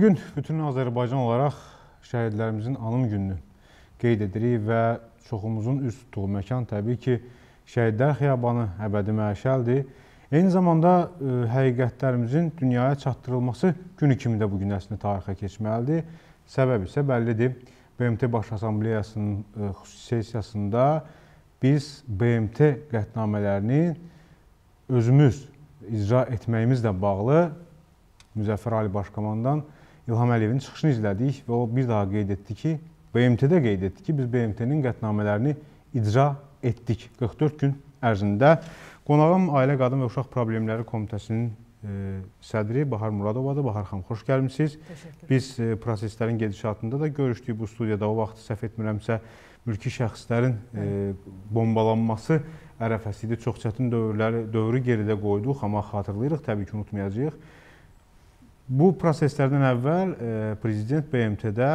Bugün bütün Azərbaycan olaraq şəhidlərimizin anım gününü qeyd edirik və çoxumuzun üz tutduğu məkan təbii ki, Şəhidlər Xiyabanı əbədi məşəldir. Eyni zamanda ə, e, həqiqətlərimizin dünyaya çatdırılması günü kimi də bu gün əslində tarixə keçməlidir. Səbəb isə bəllidir. BMT Baş Assambleyasının ə, e, xüsusi sessiyasında biz BMT qətnamələrini özümüz icra etməyimizlə bağlı Müzəffər Ali Başkomandan İlham Əliyevin çıxışını izlədik və o bir daha qeyd etdi ki, BMT-də qeyd etdi ki, biz BMT-nin qətnamələrini icra etdik 44 gün ərzində. Qonağım Ailə Qadın və Uşaq Problemləri Komitəsinin e, sədri Bahar Muradovadır. Bahar xanım, xoş gəlmisiniz. Biz e, proseslərin gedişatında da görüşdük bu studiyada. O vaxt səhv etmirəmsə, mülki şəxslərin e, bombalanması ərəfəsi idi. Çox çətin dövrləri, dövrü geridə qoyduq, amma xatırlayırıq, təbii ki, unutmayacağıq. Bu proseslərdən əvvəl e, prezident BMT-də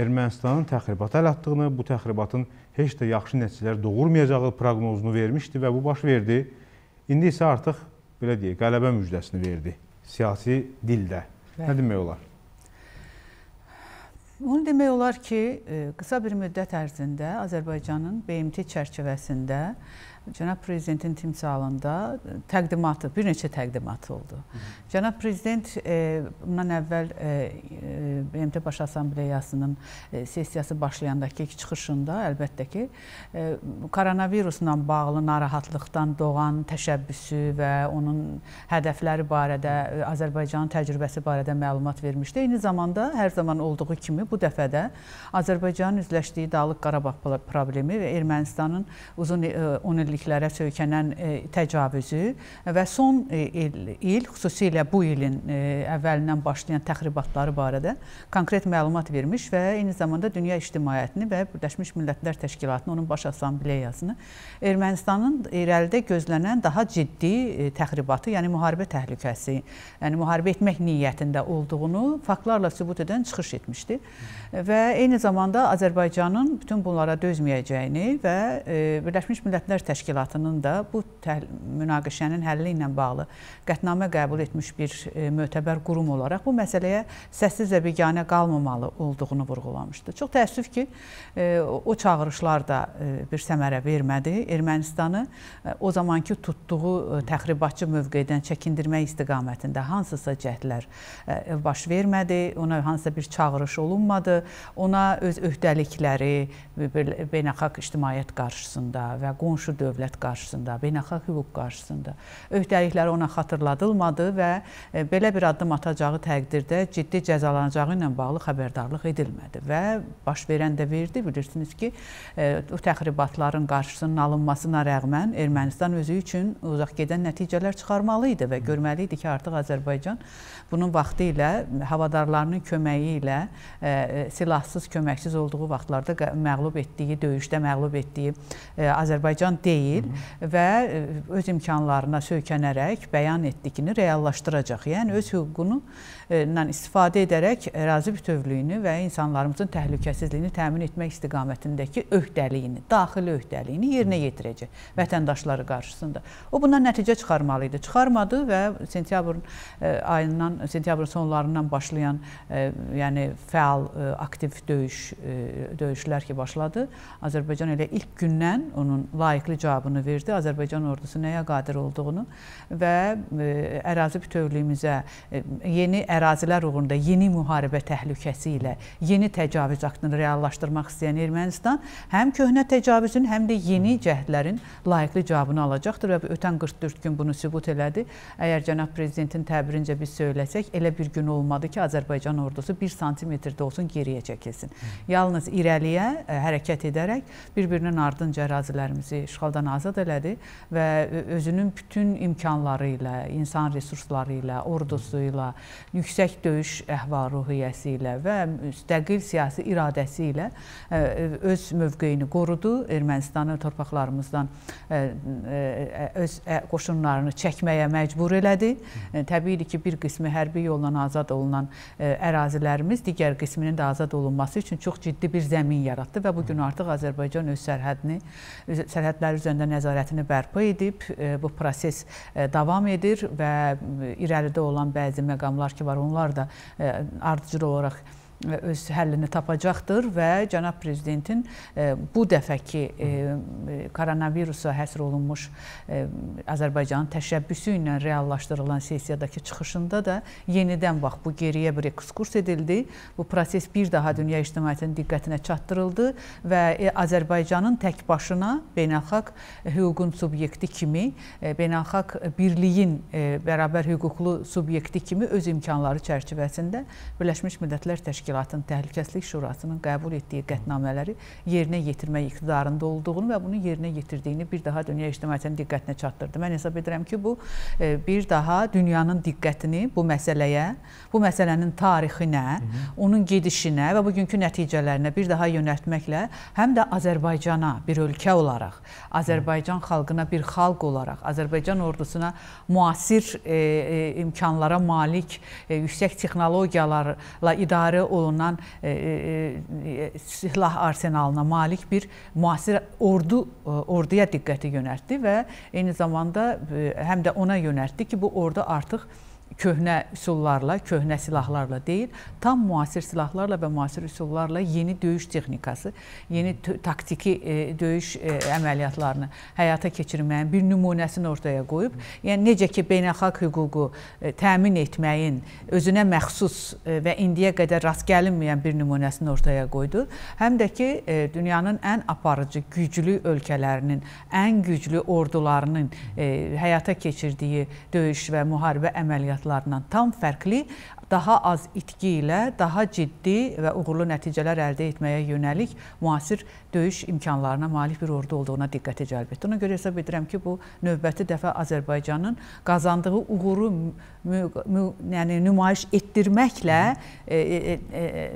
Ermənistanın təxribata əl atdığını, bu təxribatın heç də yaxşı nəticələr doğurmayacağı proqnozunu vermişdi və bu baş verdi. İndi isə artıq belə deyək, qələbə müjdəsini verdi siyasi dildə. Bəli. Nə demək olar? Bunu demək olar ki, e, qısa bir müddət ərzində Azərbaycanın BMT çərçivəsində Cənab Prezidentin timsalında e, təqdimatı, bir neçə təqdimatı oldu. Hı -hı. Cənab Prezident e, bundan əvvəl e, BMT Baş Assambleyasının e, sessiyası başlayandakı çıxışında əlbəttə ki, e, koronavirusla bağlı narahatlıqdan doğan təşəbbüsü və onun hədəfləri barədə, e, Azərbaycanın təcrübəsi barədə məlumat vermişdi. Eyni zamanda hər zaman olduğu kimi bu dəfə də Azərbaycanın üzləşdiyi Dağlıq Qarabağ problemi və Ermənistanın uzun 10 illiklərə söykənən təcavüzü və son il, il xüsusilə bu ilin əvvəlindən başlayan təxribatları barədə konkret məlumat vermiş və eyni zamanda dünya ictimaiyyətini və Birləşmiş Millətlər Təşkilatını, onun baş assambleyasını Ermənistanın irəlidə gözlənən daha ciddi e, təxribatı, yəni müharibə təhlükəsi, yəni müharibə etmək niyyətində olduğunu faktlarla sübut edən çıxış etmişdi. Və eyni zamanda Azərbaycanın bütün bunlara dözməyəcəyini və e, Birləşmiş Millətlər Təşkilatının da bu münaqişənin həlli ilə bağlı qətnamə qəbul etmiş bir e, mötəbər qurum olaraq bu məsələyə səssiz və bigar yeganə qalmamalı olduğunu vurğulamışdı. Çox təəssüf ki, e, o çağırışlar da e, bir səmərə vermədi. Ermənistanı e, o zamanki tutduğu təxribatçı mövqedən çəkindirmək istiqamətində hansısa cəhdlər baş vermədi, ona hansısa bir çağırış olunmadı, ona öz öhdəlikləri beynəlxalq ictimaiyyət qarşısında və qonşu dövlət qarşısında, beynəlxalq hüquq qarşısında öhdəlikləri ona xatırladılmadı və belə bir addım atacağı təqdirdə ciddi cəzalanacağı bağı ilə bağlı xəbərdarlıq edilmədi və baş verən də verdi. Bilirsiniz ki, o e, təxribatların qarşısının alınmasına rəğmən Ermənistan özü üçün uzaq gedən nəticələr çıxarmalı idi və görməli idi ki, artıq Azərbaycan bunun vaxtı ilə havadarlarının köməyi ilə e, e, silahsız, köməksiz olduğu vaxtlarda məğlub etdiyi, döyüşdə məğlub etdiyi Azərbaycan deyil və öz imkanlarına söykənərək bəyan etdikini reallaşdıracaq. Yəni öz hüququnu ilə istifadə edərək ərazi bütövlüyünü və insanlarımızın təhlükəsizliyini təmin etmək istiqamətindəki öhdəliyini, daxili öhdəliyini yerinə yetirəcək vətəndaşları qarşısında. O bundan nəticə çıxarmalı idi. Çıxarmadı və sentyabrın e, ayından, sentyabrın sonlarından başlayan e, yəni fəal e, aktiv döyüş döyüşlər ki başladı. Azərbaycan elə ilk gündən onun layiqli cavabını verdi. Azərbaycan ordusu nəyə qadir olduğunu və ərazi bütövlüyümüzə yeni ərazilər uğrunda yeni müharibə nüvə təhlükəsi ilə yeni təcavüz aktını reallaşdırmaq istəyən Ermənistan həm köhnə təcavüzün, həm də yeni cəhdlərin layiqli cavabını alacaqdır və ötən 44 gün bunu sübut elədi. Əgər cənab prezidentin təbirincə biz söyləsək, elə bir gün olmadı ki, Azərbaycan ordusu 1 santimetrdə olsun geriyə çəkilsin. Yalnız irəliyə ə, e, hərəkət edərək bir-birinin ardınca ərazilərimizi işğaldan azad elədi və e, özünün bütün imkanları ilə, insan resursları ilə, ordusu ilə, yüksək döyüş əhval-ruhiyyə səviyyəsi ilə və müstəqil siyasi iradəsi ilə e, öz mövqeyini qorudu. Ermənistanı torpaqlarımızdan e, e, öz qoşunlarını çəkməyə məcbur elədi. Təbiidir ki, bir qismi hərbi yolla azad olunan ərazilərimiz digər qisminin də azad olunması üçün çox ciddi bir zəmin yaratdı və bu gün artıq Azərbaycan öz sərhədini sərhədlər üzərində nəzarətini bərpa edib. Bu proses davam edir və irəlidə olan bəzi məqamlar ki var, onlar da ard sanatçı olarak öz həllini tapacaqdır və cənab prezidentin e, bu dəfəki e, e, koronavirusa həsr olunmuş Azərbaycanın təşəbbüsü ilə reallaşdırılan sessiyadakı çıxışında da yenidən bax bu geriyə bir ekskurs edildi. Bu proses bir daha dünya ictimaiyyətinin diqqətinə çatdırıldı və Azərbaycanın tək başına beynəlxalq hüququn subyekti kimi, beynəlxalq birliyin bərabər hüquqlu subyekti kimi öz imkanları çərçivəsində Birləşmiş Millətlər Təşkilatı Təşkilatının Təhlükəsizlik Şurasının qəbul etdiyi qətnamələri yerinə yetirmək iqtidarında olduğunu və bunu yerinə yetirdiyini bir daha dünya ictimaiyyətinin diqqətinə çatdırdı. Mən hesab edirəm ki, bu e, bir daha dünyanın diqqətini bu məsələyə, bu məsələnin tarixinə, Hı -hı. onun gedişinə və bugünkü nəticələrinə bir daha yönəltməklə həm də Azərbaycana bir ölkə olaraq, Azərbaycan xalqına bir xalq olaraq, Azərbaycan ordusuna müasir e, e, imkanlara malik, e, yüksək texnologiyalarla idarə olunan e, e, e, silah arsenalına malik bir müasir ordu orduya diqqəti yönəltdi və eyni zamanda həm də ona yönəltdi ki, bu ordu artıq köhnə üsullarla, köhnə silahlarla deyil, tam müasir silahlarla və müasir üsullarla yeni döyüş texnikası, yeni taktiki e, döyüş e, əməliyyatlarını həyata keçirməyin bir nümunəsini ortaya qoyub, yəni necə ki beynəlxalq hüququ e, təmin etməyin özünə məxsus e, və indiyə qədər rast gəlinməyən bir nümunəsini ortaya qoydu, həm də ki e, dünyanın ən aparıcı, güclü ölkələrinin, ən güclü ordularının e, həyata keçirdiyi döyüş və müharibə əməliyyatları hayatlarından tam farklı daha az itki ilə daha ciddi və uğurlu nəticələr əldə etməyə yönəlik müasir döyüş imkanlarına malik bir ordu olduğuna diqqəti cəlb etdi. Ona görə hesab edirəm ki, bu növbəti dəfə Azərbaycanın qazandığı uğuru yəni nümayiş etdirməklə e, e, e, e,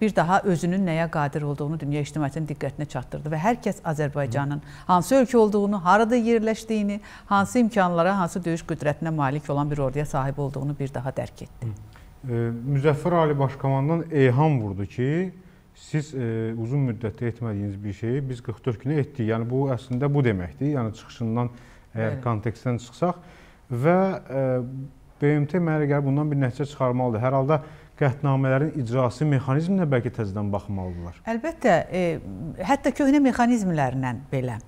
bir daha özünün nəyə qadir olduğunu dünya ictimaiyyətinin diqqətinə çatdırdı və hər kəs Azərbaycanın hansı ölkə olduğunu, harada yerləşdiyini, hansı imkanlara, hansı döyüş qüdrətinə malik olan bir orduya sahib olduğunu bir daha dərk etdi. Hı. Müzəffər Ali Başkomandan eyham vurdu ki, siz e, uzun müddətdə etmədiyiniz bir şeyi biz 44 günə etdik. Yəni bu əslində bu deməkdir. Yəni çıxışından əgər Bəli. kontekstdən çıxsaq və e, BMT mənə gəlir bundan bir nəticə çıxarmalıdır. Hər halda qətnamələrin icrası mexanizminə bəlkə təzədən baxmalıdırlar. Əlbəttə, e, hətta köhnə mexanizmlərlə belə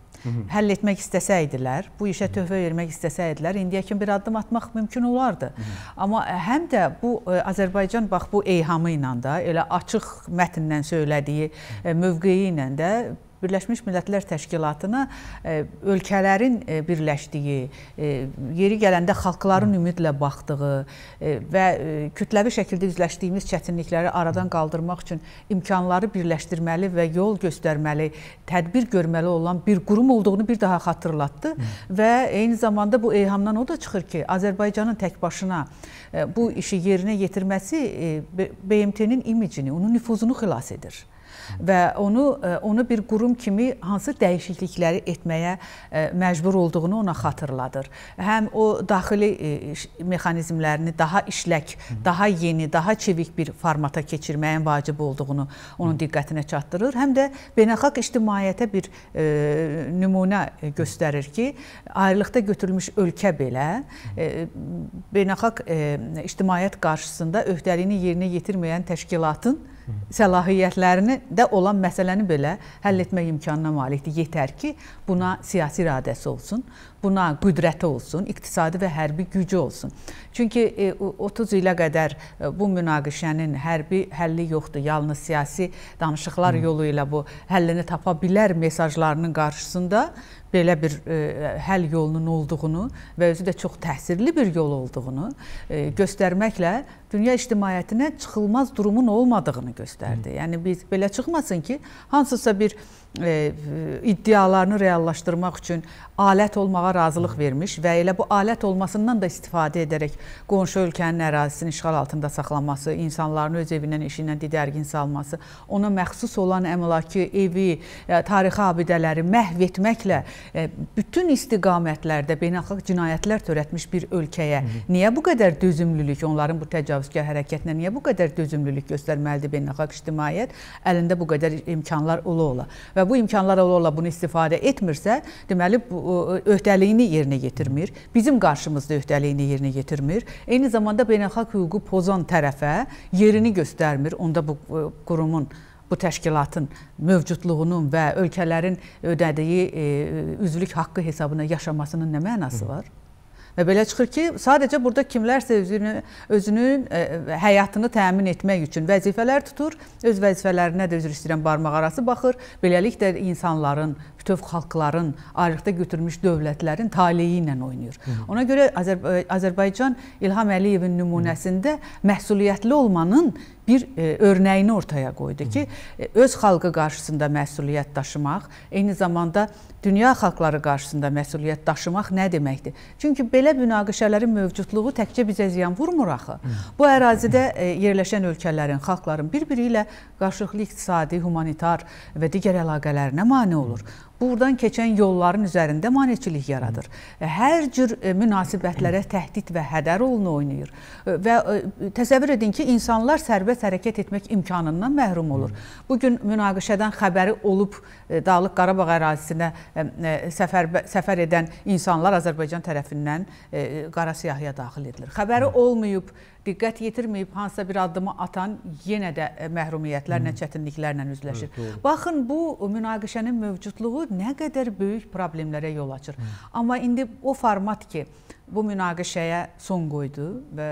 həll etmək istəsəydilər, bu işə töhfə vermək istəsəydilər, indiyə kimi bir addım atmaq mümkün olardı. Hı -hı. Amma e, həm də bu e, Azərbaycan bax bu eyhamı ilə də, elə açıq mətndən söylədiyi e, mövqeyi ilə də Birləşmiş Millətlər Təşkilatına e, ölkələrin e, birləşdiyi, e, yeri gələndə xalqların ümidlə baxdığı və kütləvi şəkildə üzləşdiyimiz çətinlikləri aradan qaldırmaq üçün imkanları birləşdirməli və yol göstərməli, tədbir görməli olan bir qurum olduğunu bir daha xatırlatdı Hı. və eyni zamanda bu eyhamdan o da çıxır ki, Azərbaycanın tək başına bu işi yerinə yetirməsi BMT-nin imicini, onun nüfuzunu xilas edir və onu e, onu bir qurum kimi hansı dəyişiklikləri etməyə e, məcbur olduğunu ona xatırladır. Həm o daxili e, mexanizmlərini daha işlək, daha yeni, daha çevik bir formata keçirməyin vacib olduğunu onun diqqətinə çatdırır, həm də beynəlxalq ictimaiyyətə bir nümunə göstərir ki, ayrılıqda götürülmüş ölkə belə beynəlxalq ictimaiyyət qarşısında öhdəliyini yerinə yetirməyən təşkilatın səlahiyyətlərini də olan məsələni belə həll etmək imkanına malikdir. Yetər ki, buna siyasi iradəsi olsun buna qüdrəti olsun, iqtisadi və hərbi gücü olsun. Çünki 30 e, ilə qədər e, bu münaqişənin hərbi həlli yoxdur. Yalnız siyasi danışıqlar Hı. yolu ilə bu həllini tapa bilər mesajlarının qarşısında belə bir ə, e, həll yolunun olduğunu və özü də çox təsirli bir yol olduğunu ə, göstərməklə dünya ictimaiyyətinə çıxılmaz durumun olmadığını göstərdi. Hı. Yəni biz belə çıxmasın ki, hansısa bir E, e, iddialarını reallaşdırmaq üçün alət olmağa razılıq vermiş və elə bu alət olmasından da istifadə edərək qonşu ölkənin ərazisini işğal altında saxlaması, insanların öz evindən, işindən didərgin salması, ona məxsus olan əmlakı, evi, e, tarixi abidələri məhv etməklə bütün istiqamətlərdə beynəlxalq cinayətlər törətmiş bir ölkəyə niyə bu qədər dözümlülük, onların bu təcavüzkar hərəkətinə niyə bu qədər dözümlülük göstərməlidir beynəlxalq ictimaiyyət? Əlində bu qədər imkanlar ola ola. Və və bu imkanlar ola-ola bunu istifadə etmirsə, deməli bu öhdəliyini yerinə yetirmir. Bizim qarşımızda öhdəliyini yerinə yetirmir. Eyni zamanda beynəlxalq hüququ pozan tərəfə yerini göstərmir. Onda bu qurumun bu təşkilatın mövcudluğunun və ölkələrin ödədiyi e, üzvlük haqqı hesabına yaşamasının nə mənası var? Hı. Və e, belə çıxır ki, sadəcə burada kimlərsə özünü, özünün ə, e, həyatını təmin etmək üçün vəzifələr tutur, öz vəzifələrinə də üzr istəyirəm barmaq arası baxır. Beləliklə insanların bütöv xalqların, ayrıqda götürmüş dövlətlərin taleyi ilə oynayır. Hı -hı. Ona görə Azərb Azərbaycan İlham Əliyevin nümunəsində məsuliyyətli olmanın bir e, örnəyini ortaya qoydu ki, e, öz xalqı qarşısında məsuliyyət daşımaq, eyni zamanda dünya xalqları qarşısında məsuliyyət daşımaq nə deməkdir? Çünki belə münaqişələrin mövcudluğu təkcə bizə ziyan vurmur axı. Bu ərazidə e, yerləşən ölkələrin, xalqların bir-biri ilə qarşılıqlı iqtisadi, humanitar və digər əlaqələrinə mane olur buradan keçən yolların üzərində maneçilik yaradır. E, hər cür e, münasibətlərə təhdid və hədər rolunu oynayır. E, və təsəvvür edin ki, insanlar sərbəst hərəkət etmək imkanından məhrum olur. Bu gün münaqişədən xəbəri olub Dağlıq Qarabağ ərazisinə səfər səfər edən insanlar Azərbaycan tərəfindən qara siyahıya daxil edilir. Xəbəri olmayıb diqqət yetirməyib hansısa bir addımı atan yenə də e, məhrumiyyətlərlə, çətinliklərlə üzləşir. Hı, Baxın, bu münaqişənin mövcudluğu nə qədər böyük problemlərə yol açır. Hı. Amma indi o format ki, bu münaqişəyə son qoydu və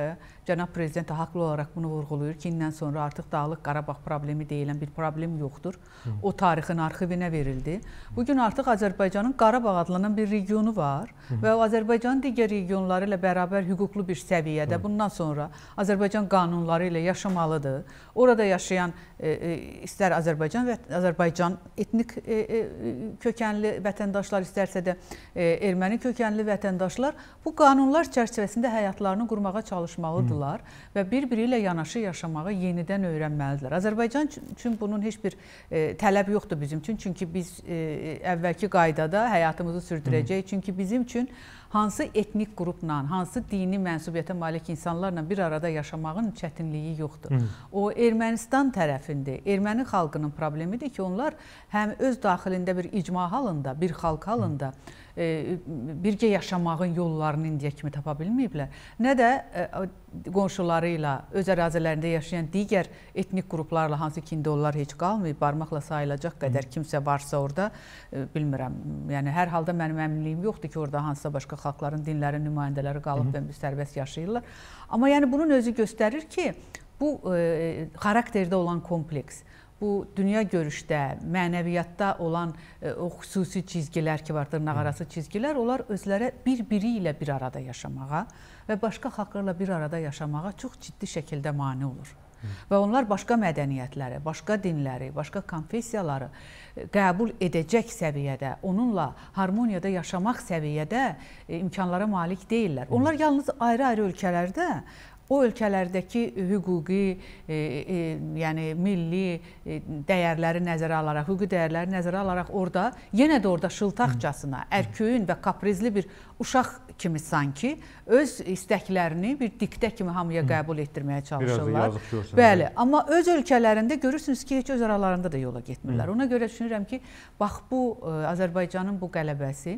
cənab prezident haqlı olaraq bunu vurğulayır ki, indən sonra artıq Dağlıq Qarabağ problemi deyilən bir problem yoxdur. Hı. O tarixin arxivinə verildi. Bu gün artıq Azərbaycanın Qarabağ adlanan bir regionu var Hı. və o Azərbaycanın digər regionları ilə bərabər hüquqlu bir səviyyədə Hı. bundan sonra Azərbaycan qanunları ilə yaşamalıdır. Orada yaşayan e, e, istər Azərbaycan və Azərbaycan etnik e, e, kökənli vətəndaşlar, istərsə də e, erməni kökənli vətəndaşlar bu qanunları qanunlar çərçivəsində həyatlarını qurmağa çalışmalıdırlar Hı. və bir-biri ilə yanaşı yaşamağı yenidən öyrənməlidirlər. Azərbaycan üçün bunun heç bir e, tələb yoxdur bizim üçün. Çünki biz e, əvvəlki qaydada həyatımızı sürdürəcəyik. Hı. Çünki bizim üçün hansı etnik qrupla, hansı dini mənsubiyyətə malik insanlarla bir arada yaşamağın çətinliyi yoxdur. Hı. O Ermənistan tərəfində erməni xalqının problemidir ki, onlar həm öz daxilində bir icma halında, bir xalq halında Hı E, birgə yaşamağın yollarını indiyə kimi tapa bilməyiblər, nə də e, qonşuları ilə öz ərazilərində yaşayan digər etnik qruplarla hansı ki, indi onlar heç qalmayıb, barmaqla sayılacaq qədər kimsə varsa orada e, bilmirəm. Yəni hər halda mənim əminliyim yoxdur ki, orada hansısa başqa xalqların, dinlərin nümayəndələri qalıb və müstərbəst yaşayırlar. Amma yəni bunun özü göstərir ki, bu e, xarakterdə olan kompleks bu dünya görüşdə, mənəviyyatda olan ə, e, o xüsusi cizgilər ki var, dırnaqarası cizgilər, onlar özlərə bir-biri ilə bir arada yaşamağa və başqa xalqlarla bir arada yaşamağa çox ciddi şəkildə mane olur. Hı. Və onlar başqa mədəniyyətləri, başqa dinləri, başqa konfessiyaları e, qəbul edəcək səviyyədə, onunla harmoniyada yaşamaq səviyyədə e, imkanlara malik deyillər. Onlar yalnız ayrı-ayrı ölkələrdə o ölkələrdəki hüquqi, e, e, yəni milli e, dəyərləri nəzərə alaraq, hüquqi dəyərləri nəzərə alaraq orada yenə də orada şıltaqcasına, ərköyün və kaprizli bir uşaq kimi sanki öz istəklərini bir diktə kimi hamıya qəbul etdirməyə çalışırlar. Biraz da yazıq görsən. Bəli, yəni. amma öz ölkələrində görürsünüz ki, heç öz aralarında da yola getmirlər. Hı. Ona görə düşünürəm ki, bax bu e, Azərbaycanın bu qələbəsi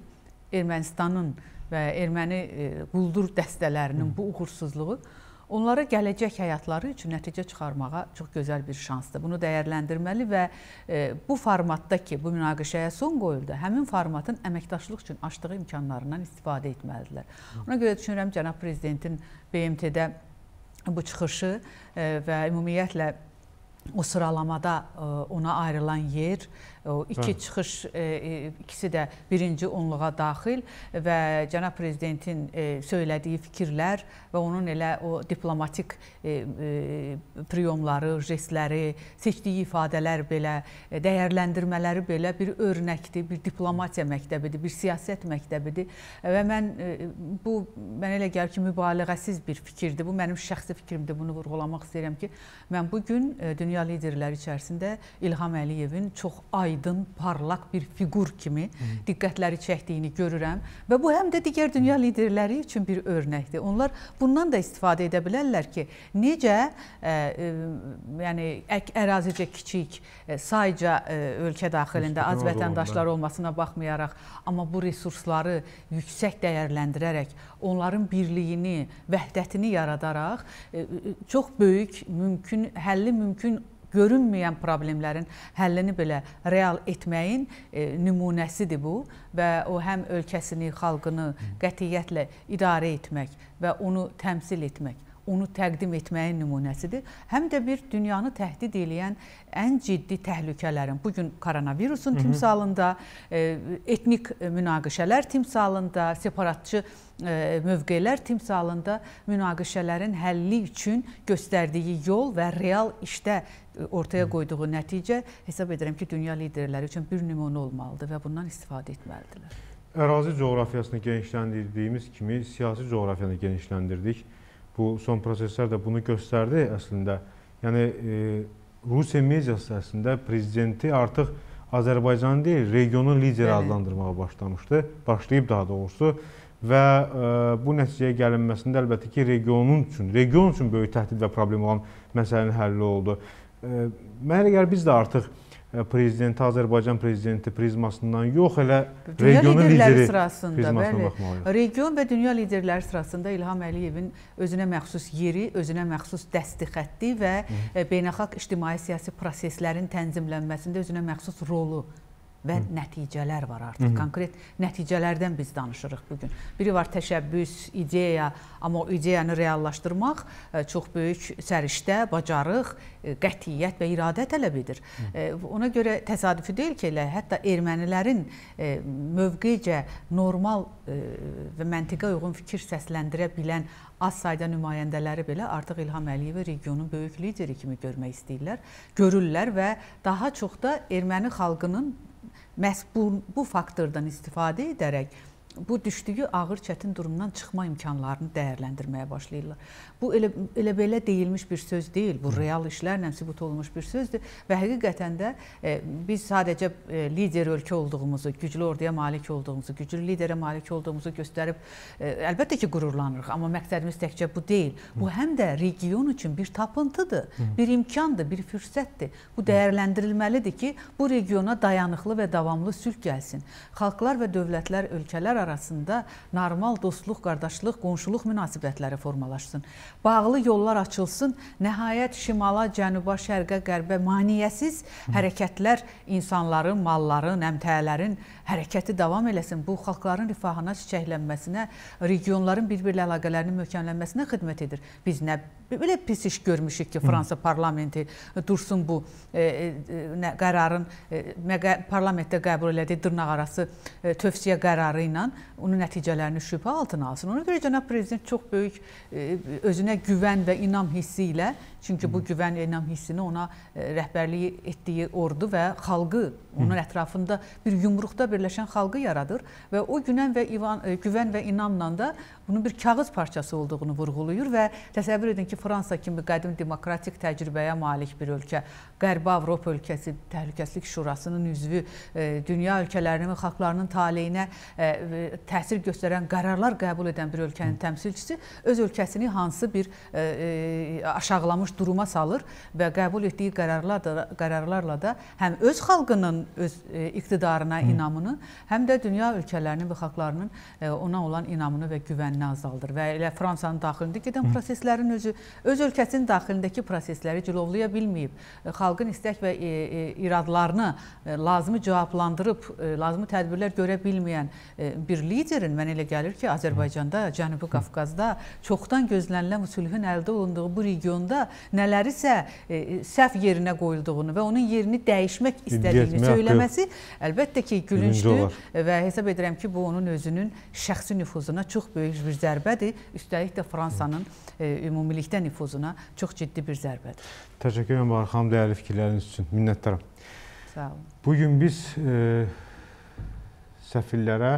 Ermənistanın və erməni e, quldur dəstələrinin bu uğursuzluğu onlara gələcək həyatları üçün nəticə çıxarmağa çox gözəl bir şansdır. Bunu dəyərləndirməli və e, bu formatdakı bu münaqişəyə son qoyuldu. Həmin formatın əməkdaşlıq üçün açdığı imkanlarından istifadə etməlidirlər. Ona görə düşünürəm cənab prezidentin BMT-də bu çıxışı e, və ümumiyyətlə o sıralamada e, ona ayrılan yer, e, o iki Hə. çıxış e, ikisi də birinci onluğa daxil və cənab prezidentin söylədiyi fikirlər və onun elə o diplomatik priyomları, jestləri, seçdiyi ifadələr belə, dəyərləndirmələri belə bir örnəkdir, bir diplomatiya məktəbidir, bir siyasət məktəbidir və mən bu mənə elə gəlir ki, mübaliğəsiz bir fikirdir. Bu mənim şəxsi fikrimdir. Bunu vurğulamaq istəyirəm ki, mən bu gün dünya dünya liderləri içərisində İlham Əliyevin çox aydın, parlaq bir fiqur kimi diqqətləri çəkdiyini görürəm və bu həm də digər dünya liderləri üçün bir örnəkdir. Onlar bundan da istifadə edə bilərlər ki, necə ə, e, ə, e, yəni ərazicə kiçik, ə, e, sayca ə, ölkə daxilində az vətəndaşlar olmasına baxmayaraq, amma bu resursları yüksək dəyərləndirərək onların birliyini, vəhdətini yaradaraq e, e, çox böyük mümkün həlli mümkün görünməyən problemlərin həllini belə real etməyin e, nümunəsidir bu və o həm ölkəsini, xalqını qətiyyətlə idarə etmək və onu təmsil etmək onu təqdim etməyin nümunəsidir, həm də bir dünyanı təhdid edən ən ciddi təhlükələrin, bugün koronavirusun Hı -hı. timsalında, e, etnik münaqişələr timsalında, separatçı e, mövqelər timsalında münaqişələrin həlli üçün göstərdiyi yol və real işdə e, ortaya qoyduğu nəticə hesab edirəm ki, dünya liderləri üçün bir nümunə olmalıdır və bundan istifadə etməlidirlər. Ərazi coğrafiyasını genişləndirdiyimiz kimi siyasi coğrafiyanı genişləndirdik bu son proseslər də bunu göstərdi əslində. Yəni e, Rusiya mediası əslində prezidenti artıq Azərbaycan deyil, regionun lideri adlandırmağa başlamışdı, başlayıb daha doğrusu və ə, e, bu nəticəyə gəlinməsində əlbəttə ki, regionun üçün, region üçün böyük təhdid və problem olan məsələnin həlli oldu. E, Mənə gəlir biz də artıq E, prezidenti Azərbaycan prezidenti prizmasından yox, elə dünya regionun lideri sırasında, prizmasına baxmalıyıq. Region və dünya liderləri sırasında İlham Əliyevin özünə məxsus yeri, özünə məxsus dəsti xətti və Hı. E, beynəlxalq ictimai siyasi proseslərin tənzimlənməsində özünə məxsus rolu və Hı. nəticələr var artıq. Hı -hı. Konkret nəticələrdən biz danışırıq bu gün. Biri var təşəbbüs, ideya, amma o ideyanı reallaşdırmaq e, çox böyük səriştə, bacarıq, e, qətiyyət və iradə tələb edir. Hı. E, ona görə təsadüfi deyil ki, elə hətta ermənilərin mövqecə normal və məntiqə uyğun fikir səsləndirə bilən az sayda nümayəndələri belə artıq İlham Əliyevi regionun böyük lideri kimi görmək istəyirlər, görürlər və daha çox da erməni xalqının məhz bu, bu faktordan istifadə edərək bu düşdüyü ağır çətin durumdan çıxma imkanlarını dəyərləndirməyə başlayırlar. Bu elə elə belə deyilmiş bir söz deyil, bu real işlərlə sübut olunmuş bir sözdür və həqiqətən də e, biz sadəcə e, lider ölkə olduğumuzu, güclü orduya malik olduğumuzu, güclü liderə malik olduğumuzu göstərib e, əlbəttə ki qürurlanırıq, amma məqsədimiz təkcə bu deyil. Bu həm də region üçün bir tapıntıdır, bir imkandır, bir fürsətdir. Bu dəyərləndirilməlidir ki, bu regiona dayanıqlı və davamlı sülh gəlsin. Xalqlar və dövlətlər, ölkələr arasında normal dostluq, qardaşlıq, qonşuluq münasibətləri formalaşsın. Bağlı yollar açılsın, nəhayət şimala, cənuba, şərqə, qərbə maniyəsiz hərəkətlər insanların, malların, əmtəələrin hərəkəti davam eləsin, bu xalqların rifahına, çiçəklənməsinə, regionların bir-birlə əlaqələrinin möhkəmlənməsinə xidmət edir. Biz nə belə pis iş görmüşük ki, Fransa parlamenti e, dursun bu e, e, qərarın e, parlamentdə qəbul elədiyi dırnaqarası e, tövsiyə qərarı ilə onun nəticələrini şübhə altına alsın. Ona görə cənab prezident çox böyük e, özünə güvən və inam hissi ilə, çünki bu güvən və inam hissini ona e, rəhbərliyi etdiyi ordu və xalqı onun ətrafında bir yumruqda belə fikirləşən xalqı yaradır və o günən və İvan, e, güvən və inamla da bunun bir kağız parçası olduğunu vurğulayır və təsəvvür edin ki, Fransa kimi qədim demokratik təcrübəyə malik bir ölkə, Qərbi Avropa ölkəsi Təhlükəsizlik Şurasının üzvü, e, dünya ölkələrinin və xalqlarının taleyinə e, təsir göstərən qərarlar qəbul edən bir ölkənin təmsilçisi öz ölkəsini hansı bir aşağılamış duruma salır və qəbul etdiyi qərarlar da, qərarlarla da həm öz xalqının öz iqtidarına inamını həyatını, həm də dünya ölkələrinin və xalqlarının e, ona olan inamını və güvənini azaldır və elə Fransanın daxilində gedən Hı. proseslərin özü öz ölkəsinin daxilindəki prosesləri cilovlaya bilməyib, e, xalqın istək və e, iradlarını lazımi cavablandırıb, lazımi tədbirlər görə bilməyən bir liderin mən elə gəlir ki, Azərbaycanda, Cənubi Qafqazda çoxdan gözlənilən sülhün əldə olunduğu bu regionda nələrisə səhv yerinə qoyulduğunu və onun yerini dəyişmək istədiyini söyləməsi əlbəttə ki, gülünc düşdü və hesab edirəm ki, bu onun özünün şəxsi nüfuzuna çox böyük bir zərbədir. Üstəlik də Fransanın e, ümumilikdə nüfuzuna çox ciddi bir zərbədir. Təşəkkür edirəm Bahar xanım dəyərli fikirləriniz üçün. Minnətdaram. Sağ olun. Bu gün biz e, səfirlərə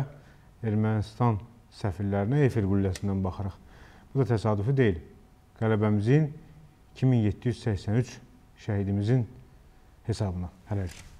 Ermənistan səfirlərinə Eyfel qülləsindən baxırıq. Bu da təsadüfi deyil. Qələbəmizin 2783 şəhidimizin hesabına. Hələlik.